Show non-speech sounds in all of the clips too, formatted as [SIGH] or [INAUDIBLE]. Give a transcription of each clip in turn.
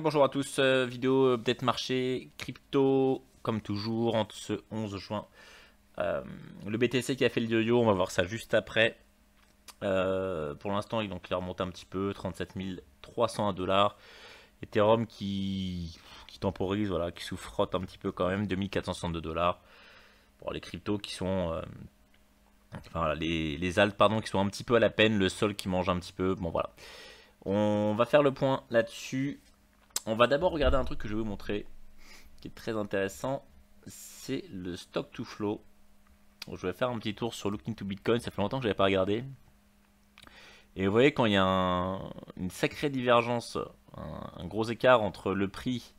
bonjour à tous, euh, vidéo peut-être marché, crypto, comme toujours, en ce 11 juin. Euh, le BTC qui a fait le yo-yo, on va voir ça juste après. Euh, pour l'instant, il, donc, il remonte un petit peu, 37 300 dollars. Ethereum qui, qui temporise, voilà, qui souffrote un petit peu quand même, 2462 dollars. Bon, les cryptos qui sont... enfin, les, les alt, pardon, qui sont un petit peu à la peine, le sol qui mange un petit peu, bon voilà. On va faire le point là-dessus. On va d'abord regarder un truc que je vais vous montrer, qui est très intéressant, c'est le stock to flow. Je vais faire un petit tour sur Looking to Bitcoin, ça fait longtemps que je n'avais pas regardé. Et vous voyez quand il y a une sacrée divergence, un, gros écart entre le prix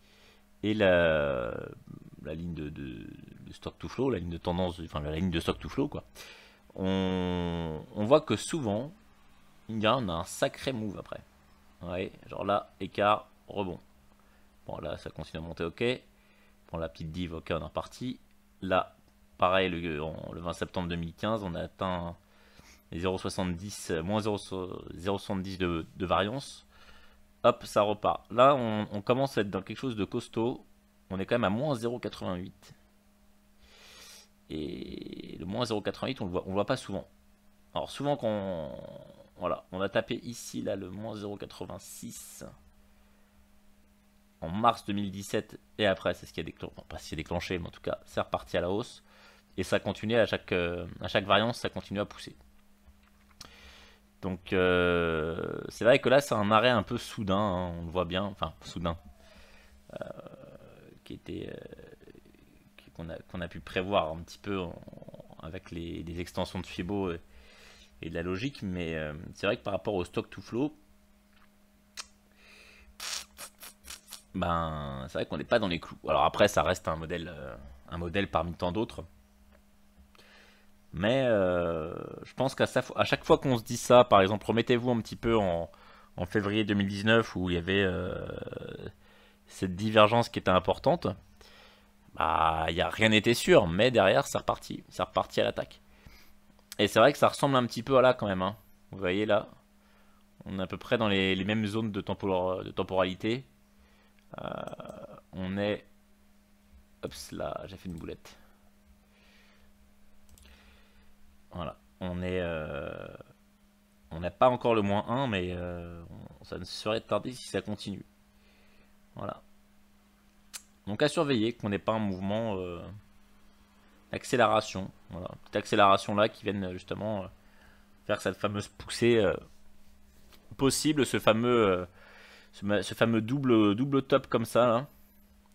et la, ligne de, stock to flow, la ligne de tendance, enfin la ligne de stock to flow quoi. On, voit que souvent, il y on a un sacré move après. Ouais, genre là, écart, rebond. Bon, là, ça continue à monter, ok. Bon, la petite div, ok, on est reparti. Là, pareil, le, le 20 septembre 2015, on a atteint les 0,70, euh, moins 0,70 de, variance. Hop, ça repart. Là, on, commence à être dans quelque chose de costaud. On est quand même à moins 0,88. Et le moins 0,88, on le voit, on voit pas souvent. Alors souvent quand on, voilà, on a tapé ici là le moins 0,86 en mars 2017 et après, c'est ce qui a déclenché, enfin, déclenché, mais en tout cas, c'est reparti à la hausse. Et ça continue à chaque, euh, à chaque variance, ça continue à pousser. Donc euh, c'est vrai que là c'est un arrêt un peu soudain, hein, on le voit bien, enfin soudain, euh, qui était qu'on a, qu'on a, pu prévoir un petit peu avec les, extensions de Fibo et, de la logique, mais c'est vrai que par rapport au stock to flow, Ben, c'est vrai qu'on n'est pas dans les clous. Alors après, ça reste un modèle, euh, un modèle parmi tant d'autres. Mais euh, je pense qu'à chaque fois qu'on se dit ça, par exemple, remettez-vous un petit peu en, février 2019 où il y avait euh, cette divergence qui était importante. Bah, a, rien n'était sûr, mais derrière, ça repartit. Ça à l'attaque. Et c'est vrai que ça ressemble un petit peu à là quand même. Hein. Vous voyez là, on est à peu près dans les, mêmes zones de temporalité. Euh, on est... hop là, j'ai fait une boulette. Voilà, on est... Euh, on n'a pas encore le moins 1, mais euh, ça ne serait tardé si ça continue. Voilà. Donc à surveiller qu'on n'ait pas un mouvement euh, d'accélération. Voilà, petite accélération là qui vienne justement faire cette fameuse poussée possible, ce fameux ce, fameux double, double top comme ça, là.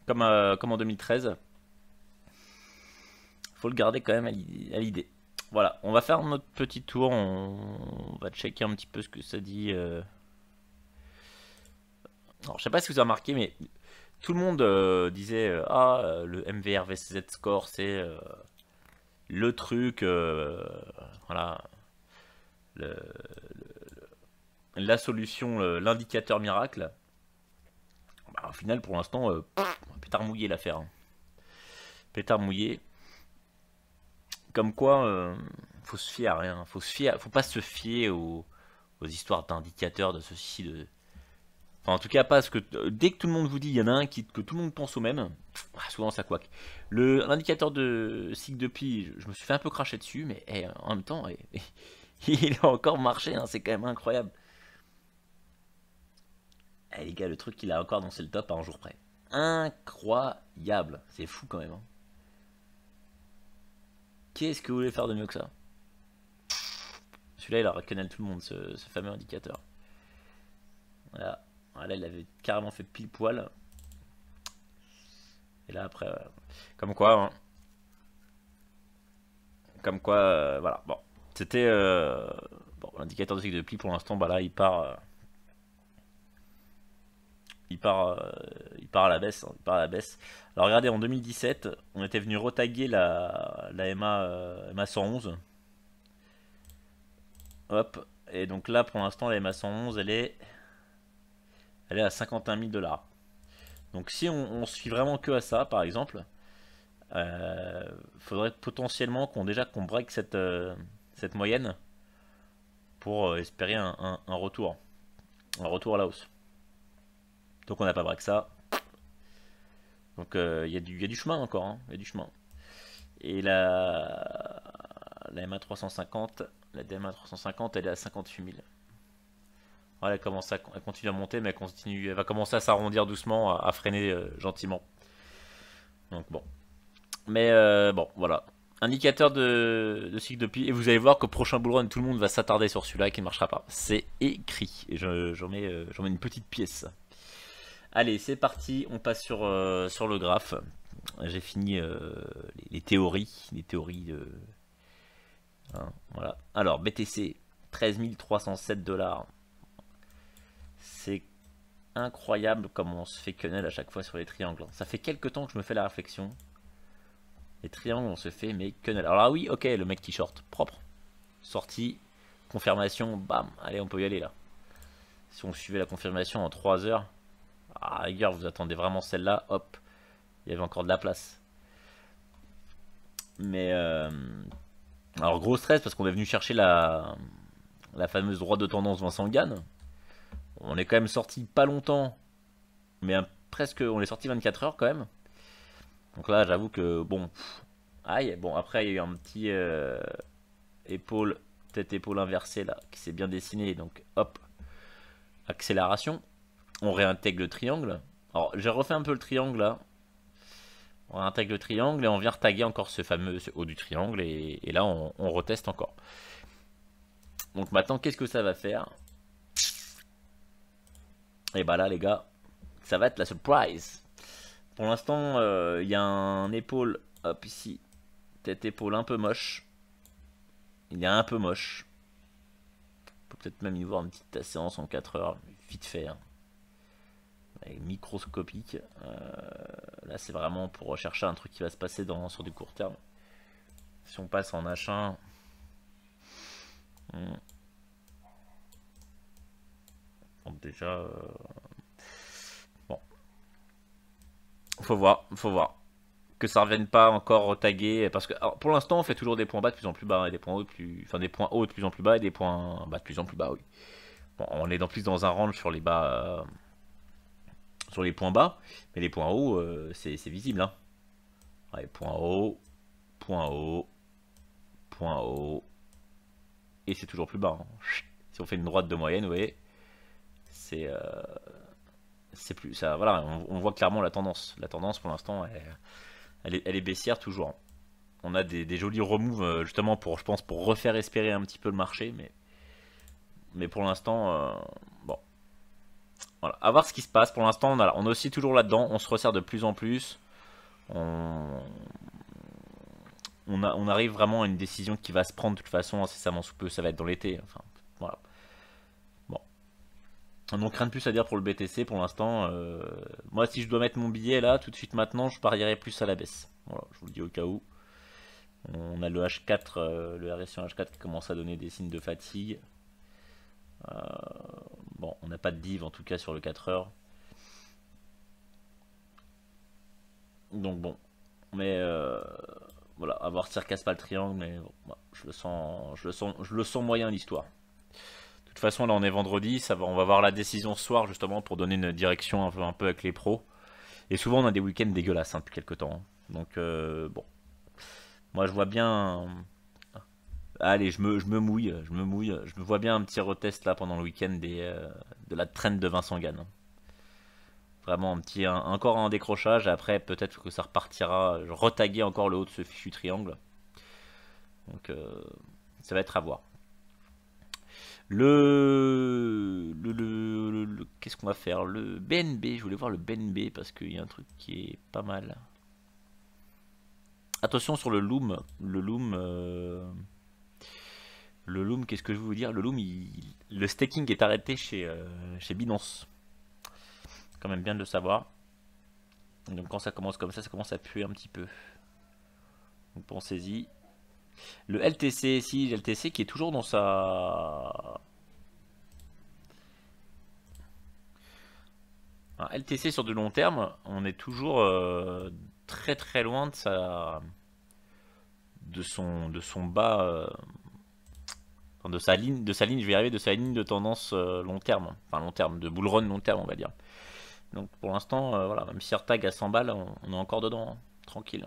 Comme, euh, comme en 2013. Faut le garder quand même à l'idée. Voilà, on va faire notre petit tour. On, va checker un petit peu ce que ça dit. Euh. Alors, je sais pas si vous avez remarqué, mais tout le monde euh, disait Ah, le MVRVZ score, c'est le truc. voilà. le, la solution, euh, l'indicateur miracle, bah, au final, pour l'instant, euh, pétard mouillé l'affaire. Hein. Pétard mouillé. Comme quoi, euh, faut se fier à rien. Faut, se fier faut pas se fier aux, histoires d'indicateurs, de ceci, de. en tout cas, pas que. Dès que tout le monde vous dit, il y en a un qui, que tout le monde pense au même, ah, souvent ça le L'indicateur de cycle de pi, je, me suis fait un peu cracher dessus, mais eh, en même temps, eh, [LAUGHS] il a encore marché, hein, c'est quand même incroyable. Eh les gars, le truc qu'il a encore dansé le top à un jour près. Incroyable C'est fou quand même. Hein. Qu'est-ce que vous voulez faire de mieux que ça Celui-là, il a reconnu tout le monde, ce, fameux indicateur. Voilà. voilà. il avait carrément fait pile poil. Et là, après, euh, comme quoi, hein. comme quoi, euh, voilà. Bon, c'était euh, bon, l'indicateur de cycle de pli pour l'instant. Bah là, il part il part, euh, il part à la baisse. Hein, la baisse. Alors regardez, en 2017, on était venu retaguer la, la MA, 111. Euh, Hop. Et donc là, pour l'instant, la MA 111, elle est, elle est à 51 000 dollars. Donc si on, on suit vraiment que à ça, par exemple, euh, faudrait potentiellement qu'on déjà qu'on break cette, euh, cette moyenne pour espérer un retour, un retour à la hausse. Donc on n'a pas ça, Donc euh, il y, a du chemin encore, hein. il du chemin. Et la, la MA350, la DMA350, elle est à 58 000. Voilà, elle, commence à, continue à monter, mais elle, va commencer à s'arrondir doucement, à, freiner euh, gentiment. Donc bon. Mais euh, bon, voilà. Indicateur de, cycle de pied. Et vous allez voir que prochain bull run, tout le monde va s'attarder sur celui-là qui ne marchera pas. C'est écrit. Et j'en je, mets, mets une petite pièce. Allez, c'est parti, on passe sur, euh, sur le graphe. J'ai fini euh, les, théories, les théories de... Hein, voilà. Alors, BTC, 13 307 dollars. C'est incroyable comment on se fait quenelle à chaque fois sur les triangles. Ça fait quelques temps que je me fais la réflexion. Les triangles, on se fait mais quenelle. Alors oui, ok, le mec qui short, propre. Sortie, confirmation, bam, allez, on peut y aller là. Si on suivait la confirmation en 3 heures... Ah, ailleurs, vous attendez vraiment celle-là, hop, il y avait encore de la place. Mais euh, alors gros stress parce qu'on est venu chercher la la fameuse droite de tendance Vincent Gann. On est quand même sorti pas longtemps, mais presque on est sorti 24 heures quand même. Donc là, j'avoue que bon, aïe, bon après il y a eu un petit euh, épaule tête épaule inversée là qui s'est bien dessiné donc hop accélération on réintègre le triangle. Alors, j'ai refait un peu le triangle là. On réintègre le triangle et on vient retaguer encore ce fameux haut du triangle. Et, là, on, reteste encore. Donc maintenant, qu'est-ce que ça va faire Et eh bah ben là, les gars, ça va être la surprise. Pour l'instant, euh, il y a un épaule, hop ici, tête épaule un peu moche. Il est un peu moche. On peut peut-être même y voir une petite séance en 4 heures, vite fait. Hein microscopique. Euh, là, c'est vraiment pour rechercher un truc qui va se passer dans, sur du court terme. Si on passe en H1... Hmm. déjà... Euh, bon. Faut voir, faut voir. Que ça revienne pas encore tagué. Parce que pour l'instant, on fait toujours des points bas de plus en plus bas et des points hauts plus... Enfin, des points hauts de plus en plus bas et des points bas de plus en plus bas, oui. on est dans plus dans un range sur les bas... Euh, sur les points bas, mais les points hauts, euh, c'est visible. Hein. point haut, point haut, point haut. Et c'est toujours plus bas. Hein. Si on fait une droite de moyenne, vous voyez, c'est... Euh, c'est plus... ça. Voilà, on, voit clairement la tendance. La tendance, pour l'instant, elle, est, baissière toujours. Hein. On a des, jolis removes, euh, justement, pour, je pense, pour refaire espérer un petit peu le marché, mais... Mais pour l'instant, voilà, à voir ce qui se passe. Pour l'instant, on, est aussi toujours là-dedans. On se resserre de plus en plus. On, arrive vraiment à une décision qui va se prendre de toute façon, incessamment sous peu. Ça va être dans l'été. Enfin, voilà. Bon. Donc rien de plus à dire pour le BTC pour l'instant. Euh, moi, si je dois mettre mon billet là, tout de suite maintenant, je parierais plus à la baisse. Voilà, je vous le dis au cas où. On a le H4, euh, le RSI H4 qui commence à donner des signes de fatigue. Euh, bon, on n'a pas de div en tout cas sur le 4 heures. Donc bon, mais euh, voilà, avoir casse pas le triangle, mais je le sens, je le sens, je le sens moyen l'histoire. De toute façon, là on est vendredi, ça va, on va voir la décision ce soir justement pour donner une direction un peu, avec les pros. Et souvent on a des week-ends dégueulasses hein, depuis quelques temps. Hein. Donc euh, bon, moi je vois bien, Allez, je me, je me mouille, je me mouille. Je me vois bien un petit retest là pendant le week-end euh, de la traîne de Vincent Gann. Vraiment un petit, encore un décrochage. Après, peut-être que ça repartira. Je retaguer encore le haut de ce fichu triangle. Donc, euh, ça va être à voir. Le, le, le, qu'est-ce qu'on va faire Le BNB. Je voulais voir le BNB parce qu'il y a un truc qui est pas mal. Attention sur le Loom. Le Loom. Euh, le loom, qu'est-ce que je veux vous dire Le loom, le staking est arrêté chez, euh, chez Binance. Quand même bien de le savoir. Donc quand ça commence comme ça, ça commence à puer un petit peu. Donc pensez-y. Le LTC, si, le LTC qui est toujours dans sa... LTC sur de long terme, on est toujours euh, très très loin de sa... De son, de son bas... Euh, de sa ligne, de sa ligne, je vais y arriver, de sa ligne de tendance euh, long terme, enfin long terme, de bull run long terme, on va dire. Donc pour l'instant, euh, voilà, même si rtag à 100 balles, on, est encore dedans, hein, tranquille.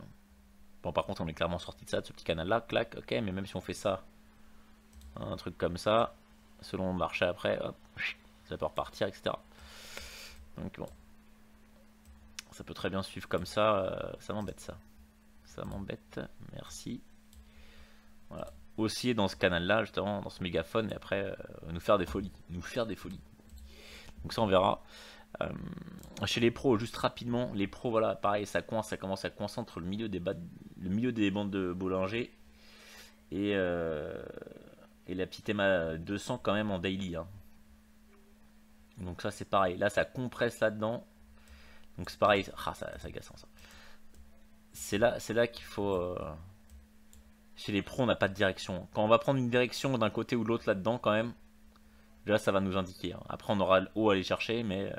Bon, par contre, on est clairement sorti de ça, de ce petit canal-là, clac, ok, mais même si on fait ça, hein, un truc comme ça, selon le marché après, hop, ça peut repartir, etc. Donc bon, ça peut très bien suivre comme ça, euh, ça m'embête ça. Ça m'embête, merci. Voilà, aussi, dans ce canal-là, justement, dans ce mégaphone, et après euh, nous faire des folies. Nous faire des folies. Donc ça, on verra. Euh, chez les pros, juste rapidement, les pros, voilà, pareil, ça coince, ça commence à coincer entre le milieu des, le milieu des bandes de Bollinger et, euh, et la petite EMA 200 quand même en daily. Hein. Donc ça, c'est pareil. Là, ça compresse là-dedans. Donc c'est pareil. Ah, ça, ça hein, ça. C'est là, c'est là qu'il faut... Chez les pros, on n'a pas de direction. Quand on va prendre une direction d'un côté ou de l'autre là-dedans, quand même, déjà ça va nous indiquer. Hein. Après, on aura le haut à aller chercher, mais. Euh,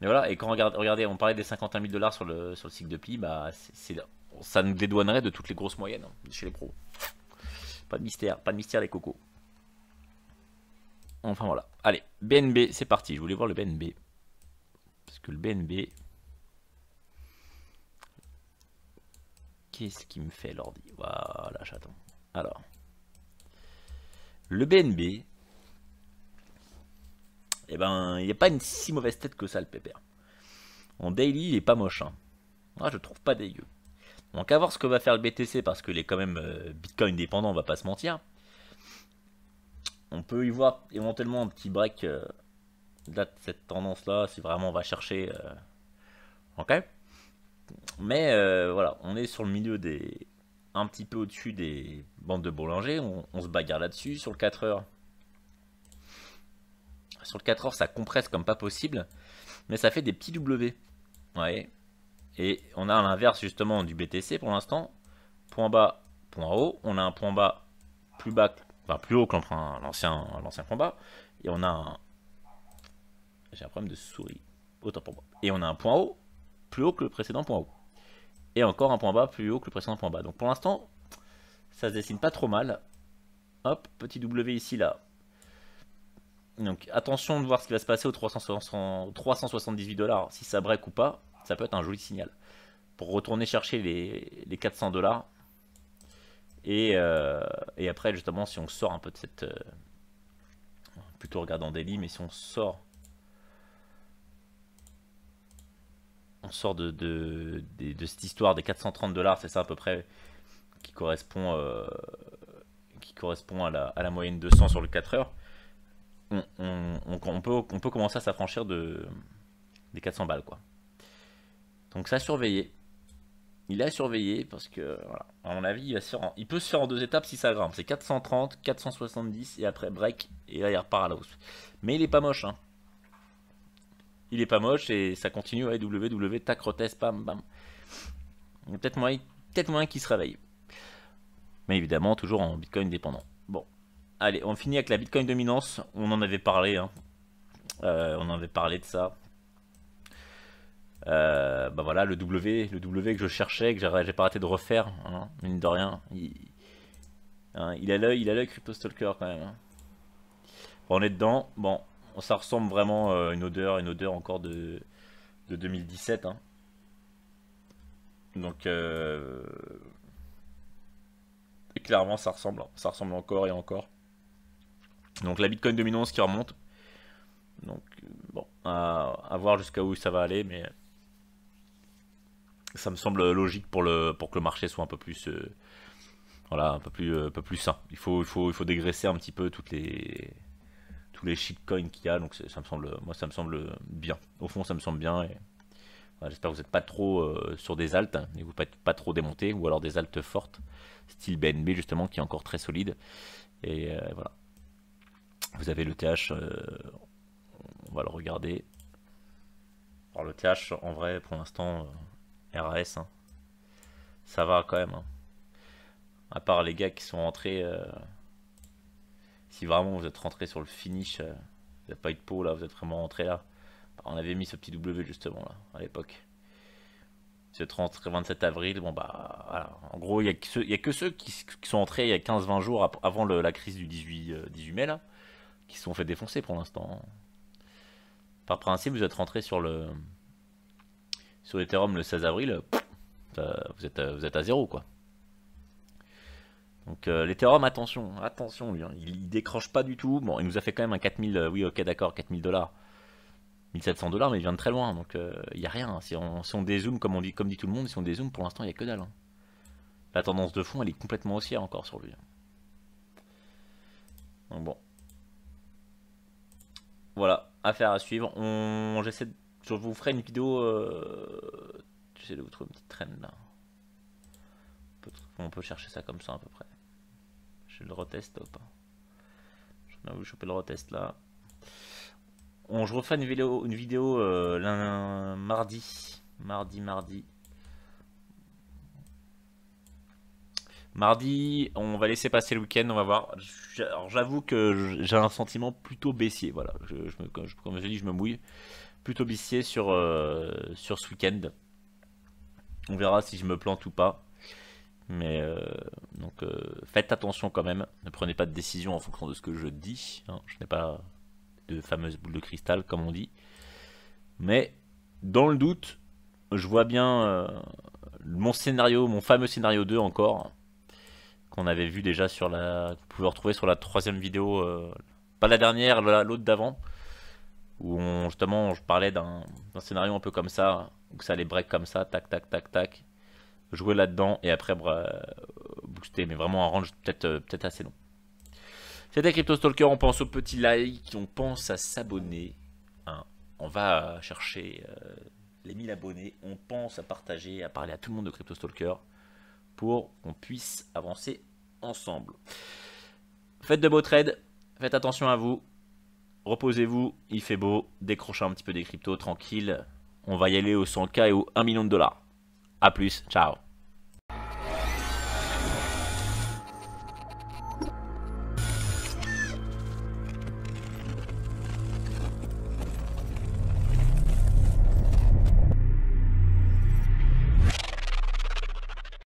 mais voilà, et quand on regarde, regardez, on parlait des 51 000 dollars sur le, sur cycle de pli, bah, ça nous dédouanerait de toutes les grosses moyennes hein, chez les pros. Pas de mystère, pas de mystère les cocos. Enfin voilà. Allez, BNB, c'est parti. Je voulais voir le BNB. Parce que le BNB, Qu'est-ce qui me fait l'ordi Voilà, j'attends Alors, le BNB, eh ben, il n'y a pas une si mauvaise tête que ça, le pépère. En daily, il est pas moche. Moi, hein. ah, je trouve pas dégueu. Donc, à voir ce que va faire le BTC, parce qu'il est quand même euh, Bitcoin dépendant, on va pas se mentir. On peut y voir éventuellement un petit break euh, de cette tendance-là, si vraiment on va chercher... Euh, ok mais euh, voilà, on est sur le milieu des. un petit peu au-dessus des bandes de boulanger, On, se bagarre là-dessus. Sur le 4 heures. Sur le 4 heures, ça compresse comme pas possible. Mais ça fait des petits W. Ouais. Et on a l'inverse justement du BTC pour l'instant. Point bas, point haut. On a un point bas plus bas, enfin plus haut que l'ancien point bas. Et on a un. J'ai un problème de souris. Autant pour moi. Et on a un point haut plus haut que le précédent point haut. Et encore un point bas plus haut que le précédent point bas. Donc pour l'instant, ça se dessine pas trop mal. Hop, petit W ici, là. Donc attention de voir ce qui va se passer aux 378 dollars, si ça break ou pas, ça peut être un joli signal. Pour retourner chercher les, 400 dollars. Euh, et, après, justement, si on sort un peu de cette... Euh, plutôt regardant daily, mais si on sort on sort de, de, cette histoire des 430 dollars, c'est ça à peu près, qui correspond, euh, qui correspond à, la, moyenne de 100 sur le 4 heures, on, peut, on peut commencer à s'affranchir de, des 400 balles. quoi. Donc ça a surveillé. Il a surveillé parce que, voilà, à mon avis, il, il peut se faire en deux étapes si ça grimpe. C'est 430, 470 et après break et là il repart à la hausse. Mais il est pas moche, hein il est pas moche et ça continue, ouais, WW, e, tac, rotesse, bam, bam. Peut-être moins peut moins qu'il se réveille. Mais évidemment, toujours en Bitcoin dépendant. Bon, allez, on finit avec la Bitcoin dominance. On en avait parlé, hein. euh, on en avait parlé de ça. Euh, bah voilà, le W, le que je cherchais, que j'ai pas arrêté de refaire, hein, mine de rien. Hein, il, a l'œil, il a l'œil Crypto Stalker quand même. on est dedans. Bon, ça ressemble vraiment à euh, une odeur, une odeur encore de, 2017. Hein. Donc, euh, clairement, ça ressemble, ça ressemble encore et encore. Donc, la Bitcoin 2011 qui remonte. Donc, bon, à, voir jusqu'à où ça va aller, mais ça me semble logique pour, le, pour que le marché soit un peu plus, euh, voilà, un peu plus, un peu plus sain. Il faut, il faut, il faut dégraisser un petit peu toutes les, tous les shitcoins qu'il y a. Donc ça me semble, moi ça me semble bien. Au fond, ça me semble bien. J'espère que vous n'êtes pas trop euh, sur des altes et vous n'êtes pas trop démonté ou alors des altes fortes, style BNB justement qui est encore très solide. Et euh, voilà. Vous avez le TH, euh, on va le regarder. Alors le TH en vrai pour l'instant RAS, hein, ça va quand même. Hein. À part les gars qui sont rentrés si vraiment vous êtes rentré sur le finish, euh, vous n'avez pas eu de peau là, vous êtes vraiment rentré là. Bah, on avait mis ce petit W justement là, à l'époque. rentré le 27 avril, bon bah En gros, il n'y a, que ceux qui, sont entrés il y a 15-20 jours avant la crise du 18, euh, mai là, qui se sont fait défoncer pour l'instant. Hein. Par principe, vous êtes rentré sur le sur Ethereum le 16 avril, euh, vous êtes à zéro quoi. Donc euh, l'Ethereum, attention, attention, hein. il, décroche pas du tout. Bon, il nous a fait quand même un 4000, euh, oui, ok, d'accord, 4000 dollars. 1700 dollars, mais il vient de très loin, donc euh, il n'y a rien. Si, on, dézoome, comme, on dit, comme dit tout le monde, si on dézoome, pour l'instant, il n'y a que dalle. Hein. La tendance de fond, elle est complètement haussière encore sur lui. Donc bon. Voilà, affaire à suivre. On, j'essaie, je vous ferai une vidéo... j'essaie euh, de vous trouver une petite traîne, là. on peut chercher ça comme ça, à peu près. J'ai le retest, hop. Je choper le retest là. On, je refais une vidéo, une vidéo euh, lundi, mardi. Mardi, mardi. Mardi, on va laisser passer le week-end, on va voir. J'avoue que j'ai un sentiment plutôt baissier, voilà. comme, je, je me mouille. Plutôt baissier sur, euh, sur ce week-end. On verra si je me plante ou pas. Mais euh, donc euh, faites attention quand même, ne prenez pas de décision en fonction de ce que je dis. Hein. Je n'ai pas de fameuse boule de cristal comme on dit. Mais dans le doute, je vois bien euh, mon scénario, mon fameux scénario 2 encore, qu'on avait vu déjà sur la. vous pouvez retrouver sur la troisième vidéo, pas la dernière, l'autre d'avant, où justement je parlais d'un scénario un peu comme ça, où ça allait break comme ça, tac tac tac tac jouer là-dedans et après bah, euh, booster, mais vraiment un range peut-être euh, peut assez long. C'était Stalker. on pense au petit like, on pense à s'abonner. Hein. On va euh, chercher les 1000 abonnés, on pense à partager, à parler à tout le monde de Crypto Stalker pour qu'on puisse avancer ensemble. Faites de beaux trades, faites attention à vous, reposez-vous, il fait beau, décrochez un petit peu des cryptos, tranquille. On va y aller au 100K et au 1 million de dollars. À plus. Ciao.